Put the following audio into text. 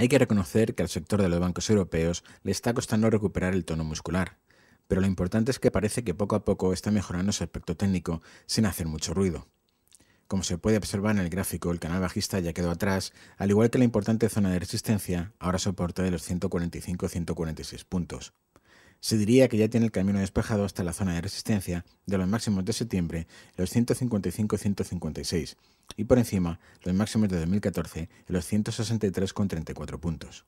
Hay que reconocer que al sector de los bancos europeos le está costando recuperar el tono muscular, pero lo importante es que parece que poco a poco está mejorando su aspecto técnico sin hacer mucho ruido. Como se puede observar en el gráfico, el canal bajista ya quedó atrás, al igual que la importante zona de resistencia, ahora soporta de los 145-146 puntos. Se diría que ya tiene el camino despejado hasta la zona de resistencia de los máximos de septiembre, los 155 156, y por encima los máximos de 2014, los 163,34 puntos.